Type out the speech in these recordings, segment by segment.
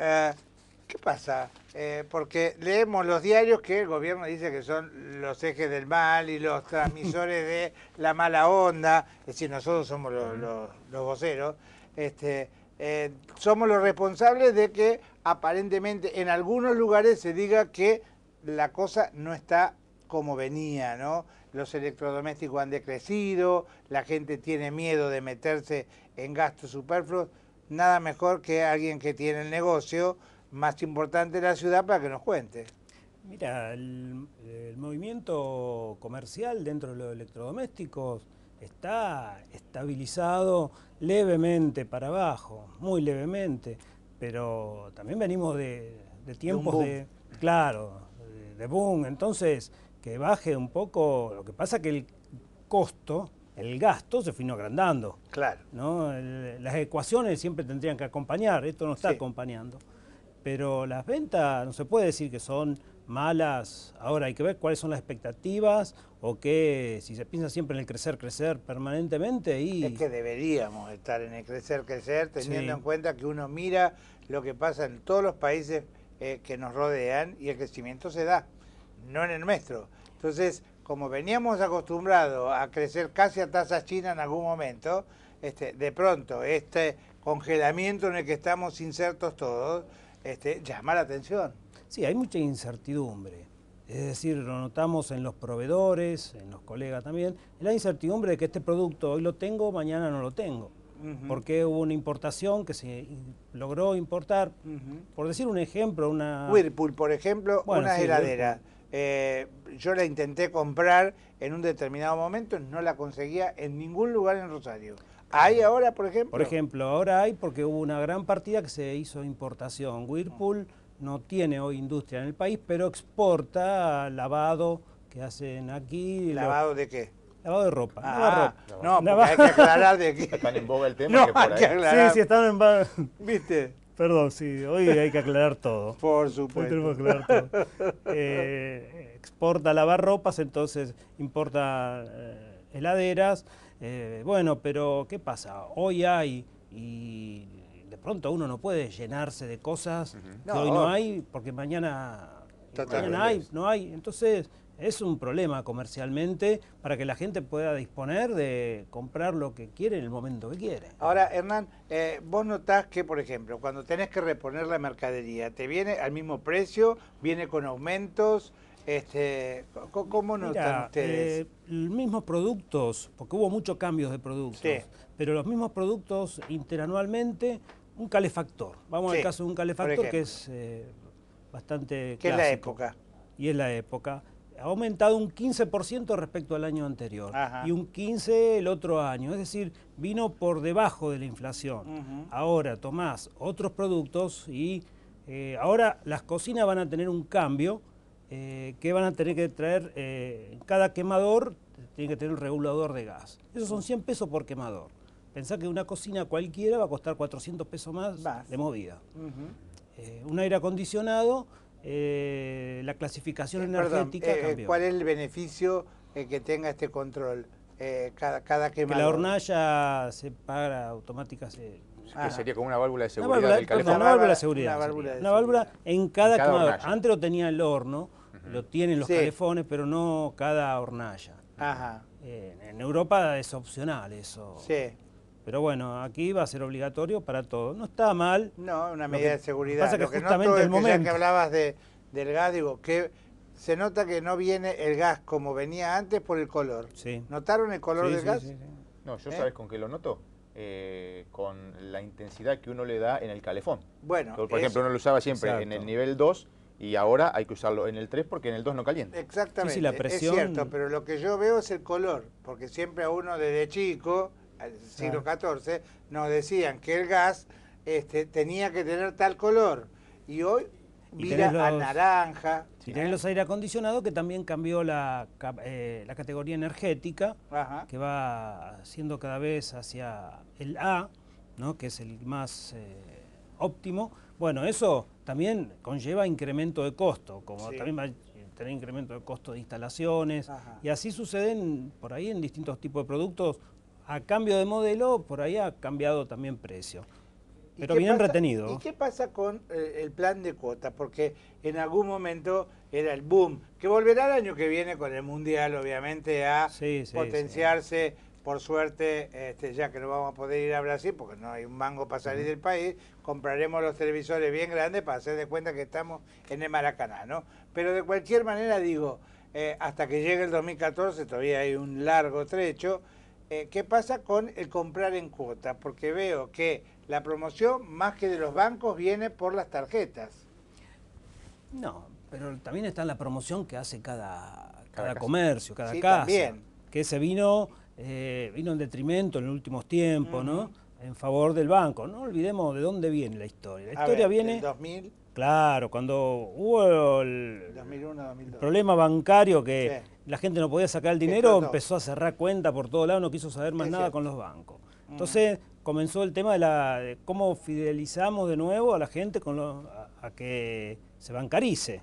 Ah, ¿Qué pasa? Eh, porque leemos los diarios que el gobierno dice que son los ejes del mal y los transmisores de la mala onda, es decir, nosotros somos los, voceros, este, eh, somos los responsables de que aparentemente en algunos lugares se diga que la cosa no está como venía, ¿no? Los electrodomésticos han decrecido, la gente tiene miedo de meterse en gastos superfluos nada mejor que alguien que tiene el negocio más importante de la ciudad para que nos cuente. Mira, el, movimiento comercial dentro de los electrodomésticos está estabilizado levemente para abajo, muy levemente, pero también venimos de, tiempos de, claro, de, boom, entonces que baje un poco, lo que pasa que el costo el gasto se vino agrandando. Claro. las ecuaciones siempre tendrían que acompañar, esto no está acompañando. Pero las ventas no se puede decir que son malas. Ahora hay que ver cuáles son las expectativas o que si se piensa siempre en el crecer, crecer permanentemente y... Es que deberíamos estar en el crecer, crecer, teniendo en cuenta que uno mira lo que pasa en todos los países eh, que nos rodean y el crecimiento se da, no en el nuestro. Entonces, como veníamos acostumbrados a crecer casi a tasas china en algún momento, este, de pronto este congelamiento en el que estamos insertos todos, este, llama la atención. Sí, hay mucha incertidumbre. Es decir, lo notamos en los proveedores, en los colegas también, la incertidumbre de que este producto hoy lo tengo, mañana no lo tengo. Porque hubo una importación que se logró importar. Por decir un ejemplo, una... Whirlpool, por ejemplo, una heladera. Eh, yo la intenté comprar en un determinado momento, no la conseguía en ningún lugar en Rosario. ¿Hay ahora, por ejemplo? Por ejemplo, ahora hay porque hubo una gran partida que se hizo importación. Whirlpool no tiene hoy industria en el país, pero exporta lavado que hacen aquí. ¿Lavado de qué? Lavado de ropa. Ah, No, hay que aclarar de aquí Están en boga el tema. No, hay que Sí, sí, están en boga. ¿Viste? Perdón, sí, hoy hay que aclarar todo. Por supuesto. Hoy tenemos que aclarar todo. Eh, exporta lavarropas, entonces importa eh, heladeras. Eh, bueno, pero ¿qué pasa? Hoy hay y de pronto uno no puede llenarse de cosas que hoy no hay porque mañana, mañana hay, no hay. Entonces es un problema comercialmente para que la gente pueda disponer de comprar lo que quiere en el momento que quiere. Ahora, Hernán, eh, vos notás que, por ejemplo, cuando tenés que reponer la mercadería, ¿te viene al mismo precio? ¿Viene con aumentos? Este, ¿Cómo notan eh, los mismos productos, porque hubo muchos cambios de productos, pero los mismos productos interanualmente, un calefactor. Vamos al caso de un calefactor que es eh, bastante... Que es la época. Y es la época ha aumentado un 15% respecto al año anterior y un 15% el otro año, es decir, vino por debajo de la inflación. Ahora tomás otros productos y eh, ahora las cocinas van a tener un cambio eh, que van a tener que traer, eh, cada quemador tiene que tener un regulador de gas. Esos son 100 pesos por quemador. Pensá que una cocina cualquiera va a costar 400 pesos más de movida. un aire acondicionado eh, la clasificación eh, energética eh, cambió. ¿Cuál es el beneficio que tenga este control? cada, cada Que la hornalla se paga automáticamente. Ah. sería como una válvula de seguridad del calefón. Una válvula de seguridad. Una válvula, en cada, quemador. Antes lo tenía el horno, lo tienen los calefones, pero no cada hornalla. Ajá. en Europa es opcional eso. Sí. Pero bueno, aquí va a ser obligatorio para todos. No está mal. No, una medida de seguridad. Pasa que lo que justamente el momento. Que hablabas de, del gas, digo, que se nota que no viene el gas como venía antes por el color. Sí. ¿Notaron el color del gas? No, yo ¿Eh? sabes con qué lo noto. Eh, con la intensidad que uno le da en el calefón. Bueno, por ejemplo, uno lo usaba siempre en el nivel 2 y ahora hay que usarlo en el 3 porque en el 2 no calienta. Exactamente, es cierto, pero lo que yo veo es el color, porque siempre a uno desde chico al siglo XIV, nos decían que el gas este, tenía que tener tal color. Y hoy mira a naranja. Si tenés los aire acondicionado, que también cambió la, eh, categoría energética, que va siendo cada vez hacia el A, ¿no? que es el más eh, óptimo. Bueno, eso también conlleva incremento de costo, como también va a tener incremento de costo de instalaciones, y así suceden por ahí en distintos tipos de productos, a cambio de modelo, por ahí ha cambiado también precio. Pero bien retenido. ¿Y qué pasa con eh, el plan de cuotas? Porque en algún momento era el boom, que volverá el año que viene con el Mundial, obviamente, a potenciarse. Por suerte, este, ya que no vamos a poder ir a Brasil, porque no hay un mango para salir del país, compraremos los televisores bien grandes para hacer de cuenta que estamos en el Maracaná, ¿no? Pero de cualquier manera, digo, eh, hasta que llegue el 2014 todavía hay un largo trecho eh, ¿qué pasa con el comprar en cuotas? Porque veo que la promoción, más que de los bancos, viene por las tarjetas. No, pero también está la promoción que hace cada, cada, comercio, cada sí, casa. También. Que ese vino, eh, vino en detrimento en los últimos tiempos, ¿no? En favor del banco. No olvidemos de dónde viene la historia. La historia viene... Claro, cuando hubo el, problema bancario que la gente no podía sacar el dinero, empezó a cerrar cuenta por todo lado, no quiso saber más nada con los bancos. Mm. Entonces comenzó el tema de, la, de cómo fidelizamos de nuevo a la gente con a, que se bancarice.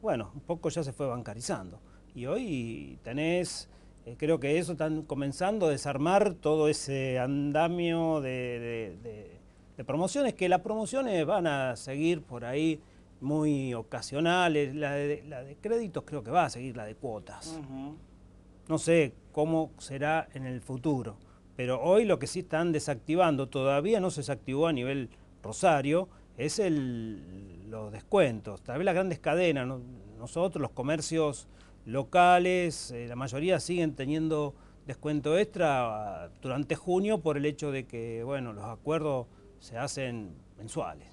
Bueno, un poco ya se fue bancarizando. Y hoy tenés eh, creo que eso están comenzando a desarmar todo ese andamio de, de promociones, que las promociones van a seguir por ahí muy ocasionales. La de, créditos creo que va a seguir la de cuotas. No sé cómo será en el futuro, pero hoy lo que sí están desactivando, todavía no se desactivó a nivel Rosario, es el, los descuentos. Tal vez las grandes cadenas, nosotros, los comercios locales, eh, la mayoría siguen teniendo descuento extra ah, durante junio por el hecho de que, bueno, los acuerdos se hacen mensuales.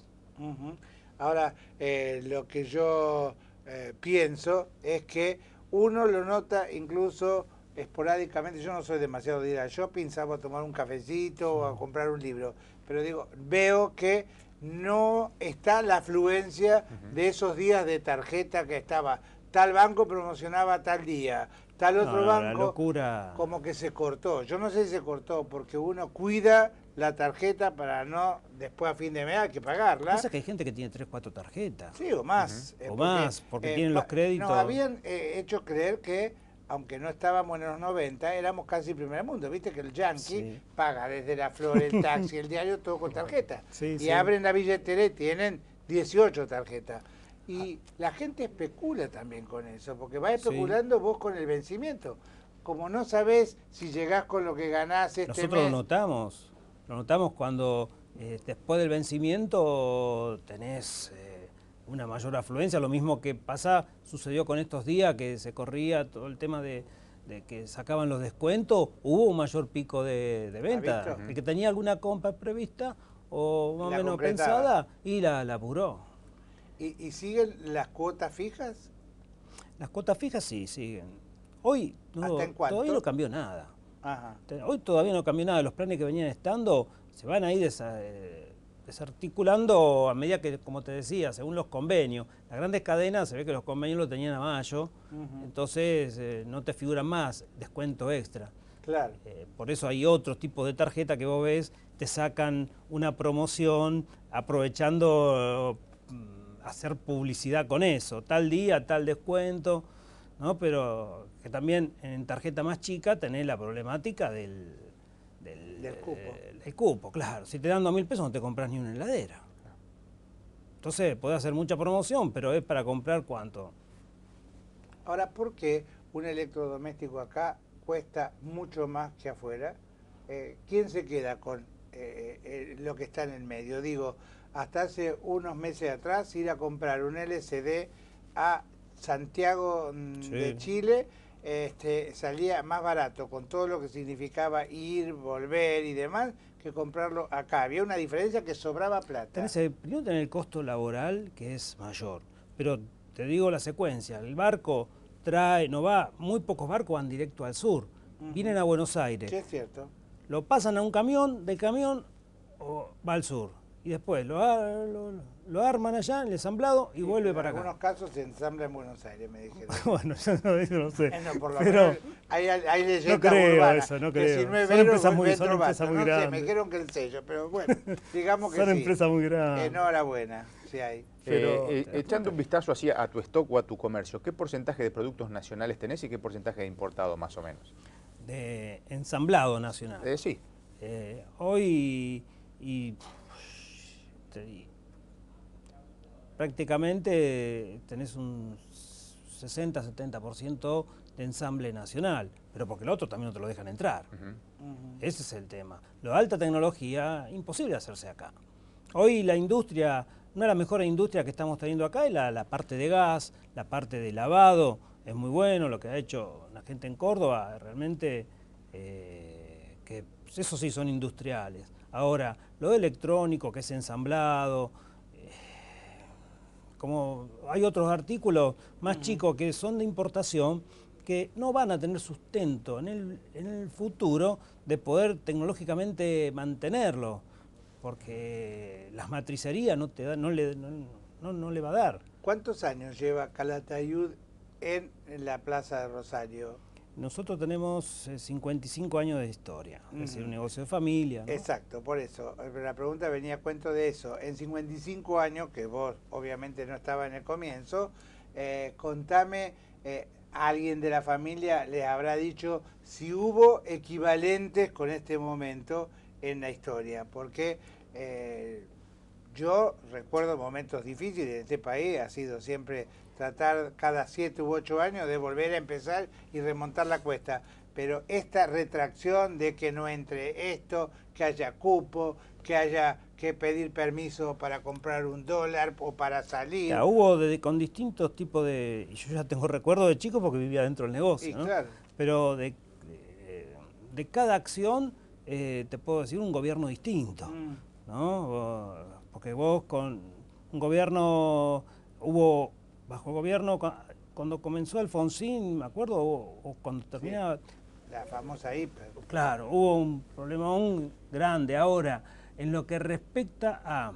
Ahora, eh, lo que yo eh, pienso es que uno lo nota incluso esporádicamente, yo no soy demasiado de ir pensaba tomar un cafecito o a comprar un libro, pero digo, veo que no está la afluencia de esos días de tarjeta que estaba tal banco promocionaba tal día, Está el otro banco. Como que se cortó. Yo no sé si se cortó porque uno cuida la tarjeta para no después a fin de mes hay que pagarla. Pasa que hay gente que tiene tres, cuatro tarjetas. Sí, o más. Eh, o más, porque eh, tienen los créditos. Nos habían eh, hecho creer que, aunque no estábamos en los 90, éramos casi primer mundo. Viste que el yankee paga desde la flor, el taxi, el diario, todo con tarjeta. y abren la billetera y tienen 18 tarjetas. Y ah. la gente especula también con eso, porque va especulando vos con el vencimiento. Como no sabés si llegás con lo que ganás este Nosotros lo notamos, lo notamos cuando eh, después del vencimiento tenés eh, una mayor afluencia. Lo mismo que pasa, sucedió con estos días que se corría todo el tema de, que sacaban los descuentos, hubo un mayor pico de, de venta. El que tenía alguna compra prevista o más o menos pensada y la, la apuró. ¿Y, siguen las cuotas fijas? Las cuotas fijas sí, siguen. Hoy todavía no cambió nada. Hoy todavía no cambió nada. Los planes que venían estando se van a ir eh, desarticulando a medida que, como te decía, según los convenios. Las grandes cadenas se ve que los convenios lo tenían a mayo, entonces eh, no te figuran más descuento extra. Claro. Eh, por eso hay otros tipos de tarjeta que vos ves, te sacan una promoción aprovechando hacer publicidad con eso, tal día, tal descuento, ¿no? Pero que también en tarjeta más chica tenés la problemática del, del, eh, cupo. claro. Si te dan dos mil pesos no te compras ni una heladera. Entonces, puede hacer mucha promoción, pero es para comprar cuánto. Ahora, ¿por qué un electrodoméstico acá cuesta mucho más que afuera? Eh, ¿Quién se queda con eh, eh, lo que está en el medio. Digo, hasta hace unos meses atrás ir a comprar un LCD a Santiago mm, de Chile este, salía más barato con todo lo que significaba ir, volver y demás que comprarlo acá. Había una diferencia que sobraba plata. Tenés el, el costo laboral que es mayor, pero te digo la secuencia, el barco trae, no va, muy pocos barcos van directo al sur, vienen a Buenos Aires. Sí, es cierto lo pasan a un camión, del camión va al sur. Y después lo, lo, arman allá en el ensamblado y vuelve para acá. En algunos casos se ensambla en Buenos Aires, me dijeron. bueno, yo no, sé. No, pero hay, hay no creo a eso, no creo. Son empresas muy, grandes. me dijeron que el sello, pero bueno, digamos que son empresas muy eh, grandes. Enhorabuena, sí hay. Eh, pero, eh, echando un vistazo así a tu stock o a tu comercio, ¿qué porcentaje de productos nacionales tenés y qué porcentaje de importado más o menos? de ensamblado nacional. Eh, sí. Eh, hoy y, prácticamente tenés un 60-70% de ensamble nacional, pero porque el otro también no te lo dejan entrar. Ese es el tema. Lo de alta tecnología, imposible hacerse acá. Hoy la industria, no es la mejor industria que estamos teniendo acá es la, la parte de gas, la parte de lavado, es muy bueno, lo que ha hecho la gente en Córdoba, realmente eh, que eso sí son industriales. Ahora, lo electrónico que es ensamblado, eh, como hay otros artículos más chicos que son de importación, que no van a tener sustento en el, futuro de poder tecnológicamente mantenerlo, porque las matricería no, te no, le, no le va a dar. ¿Cuántos años lleva Calatayud en la Plaza de Rosario? Nosotros tenemos 55 eh, años de historia, es decir, un negocio de familia. Exacto, por eso. Eh, la pregunta venía a cuento de eso. En 55 años, que vos obviamente no estaba en el comienzo, eh, contame, alguien de la familia les habrá dicho si hubo equivalentes con este momento en la historia, porque yo recuerdo momentos difíciles, este país ha sido siempre tratar cada siete u ocho años de volver a empezar y remontar la cuesta. Pero esta retracción de que no entre esto, que haya cupo, que haya que pedir permiso para comprar un dólar o para salir. hubo con distintos tipos de... Yo ya tengo recuerdo de chico porque vivía dentro del negocio, Pero eh, de, cada acción, eh, te puedo decir, un gobierno distinto, mm. ¿no? Porque vos con un gobierno hubo bajo gobierno, cuando comenzó Alfonsín, me acuerdo, o, cuando terminaba... la famosa IPA. Claro, hubo un problema aún grande. Ahora, en lo que respecta a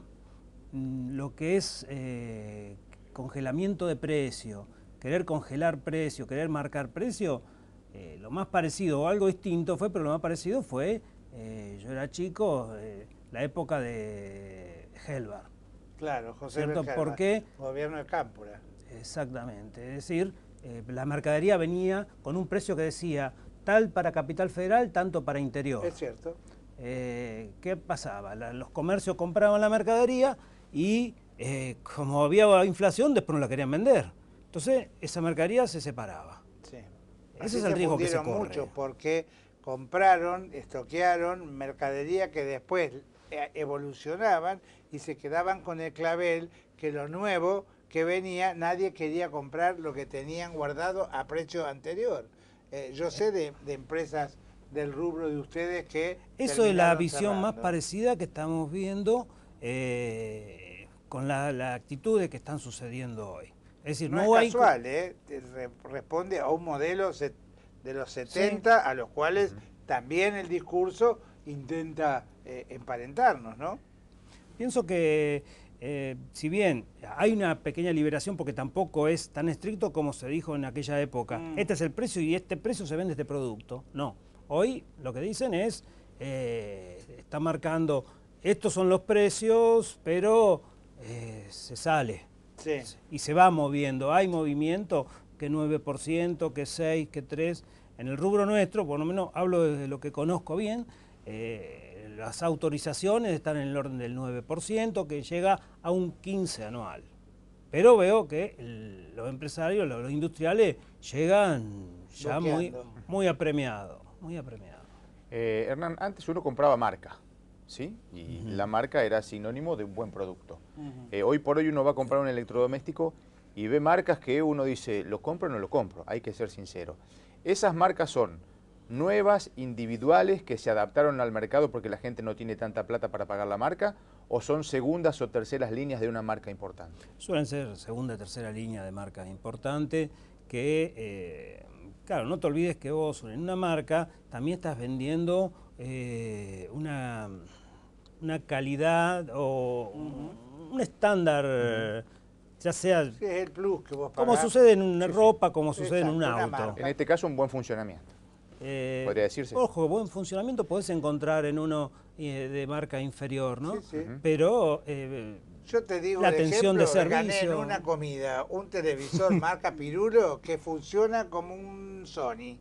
mm, lo que es eh, congelamiento de precio, querer congelar precio, querer marcar precio, eh, lo más parecido o algo distinto fue, pero lo más parecido fue, eh, yo era chico, la época de Helvar. Claro, José ¿cierto? Gobierno de Cámpora. Exactamente, es decir, eh, la mercadería venía con un precio que decía tal para Capital Federal, tanto para Interior. Es cierto. Eh, ¿Qué pasaba? los comercios compraban la mercadería y eh, como había inflación, después no la querían vender. Entonces, esa mercadería se separaba. Ese es el riesgo que se corre. mucho porque compraron, estoquearon mercadería que después evolucionaban y se quedaban con el clavel que lo nuevo que venía, nadie quería comprar lo que tenían guardado a precio anterior. Eh, yo sé de, empresas del rubro de ustedes que... Eso es la visión más parecida que estamos viendo eh, con las actitudes que están sucediendo hoy. Es decir, no, es casual, eh, responde a un modelo de los 70 a los cuales también el discurso intenta eh, emparentarnos, ¿no? Pienso que eh, si bien hay una pequeña liberación porque tampoco es tan estricto como se dijo en aquella época, mm. este es el precio y este precio se vende este producto. No, hoy lo que dicen es, eh, está marcando, estos son los precios, pero eh, se sale y se va moviendo, hay movimiento que 9%, que 6, que 3, en el rubro nuestro, por lo menos hablo de lo que conozco bien, eh, las autorizaciones están en el orden del 9%, que llega a un 15% anual. Pero veo que los empresarios, los, industriales, llegan ya muy, muy apremiados. Muy apremiado. Eh, Hernán, antes uno compraba marca, ¿sí? Y la marca era sinónimo de un buen producto. Eh, hoy por hoy uno va a comprar un electrodoméstico y ve marcas que uno dice, ¿lo compro o no lo compro? Hay que ser sincero. Esas marcas son nuevas, individuales, que se adaptaron al mercado porque la gente no tiene tanta plata para pagar la marca, o son segundas o terceras líneas de una marca importante? Suelen ser segunda, tercera línea de marca importante, que, eh, claro, no te olvides que vos en una marca también estás vendiendo eh, una, una, calidad o un, estándar... ya sea... el plus que vos Como sucede en una ropa, como sucede en un auto. En este caso, un buen funcionamiento. Eh, Podría decirse. Ojo, buen funcionamiento podés encontrar en uno eh, de marca inferior, ¿no? Sí, sí. Pero... Eh, yo te digo, la atención de, ejemplo, en una comida un televisor marca Pirulo que funciona como un Sony.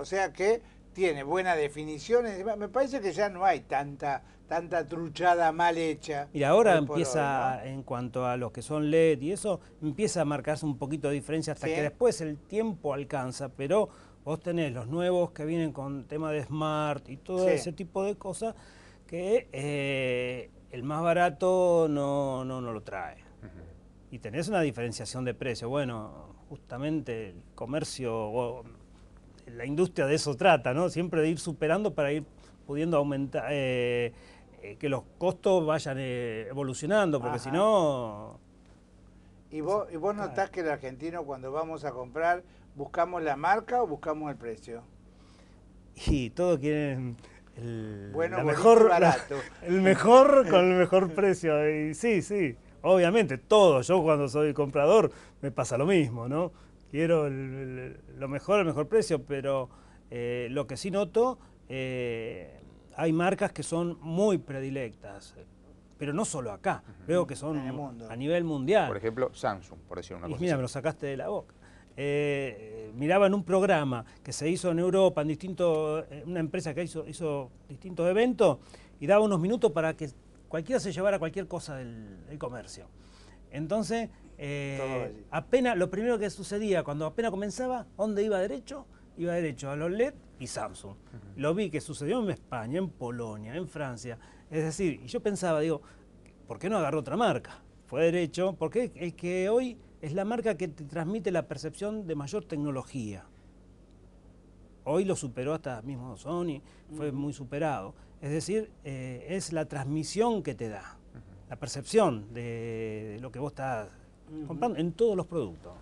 o sea que tiene buena definición. Me parece que ya no hay tanta tanta truchada mal hecha. Y ahora empieza, en cuanto a los que son LED y eso, empieza a marcarse un poquito de diferencia hasta que después el tiempo alcanza, pero Vos tenés los nuevos que vienen con tema de smart y todo ese tipo de cosas que eh, el más barato no, no, lo trae. Y tenés una diferenciación de precio. Bueno, justamente el comercio, la industria de eso trata, ¿no? Siempre de ir superando para ir pudiendo aumentar, eh, eh, que los costos vayan evolucionando, porque si no... ¿Y vos, y vos notás que el argentino cuando vamos a comprar ¿Buscamos la marca o buscamos el precio? Y todos quieren el mejor el mejor con el mejor precio. sí, sí, obviamente, todo. Yo cuando soy comprador me pasa lo mismo, ¿no? Quiero lo mejor, el mejor precio, pero eh, lo que sí noto, eh, hay marcas que son muy predilectas pero no solo acá, veo que son a nivel mundial. Por ejemplo, Samsung, por decir una y Mira, me lo sacaste de la boca. Eh, miraba en un programa que se hizo en Europa, en distintos eh, una empresa que hizo, hizo distintos eventos, y daba unos minutos para que cualquiera se llevara cualquier cosa del, comercio. Entonces, eh, apenas lo primero que sucedía cuando apenas comenzaba, ¿dónde iba derecho? Iba derecho a los LED y Samsung. Lo vi que sucedió en España, en Polonia, en Francia. Es decir, y yo pensaba, digo, ¿por qué no agarró otra marca? Fue derecho, porque es que hoy es la marca que te transmite la percepción de mayor tecnología. Hoy lo superó hasta mismo Sony, fue muy superado. Es decir, eh, es la transmisión que te da, la percepción de, lo que vos estás comprando en todos los productos.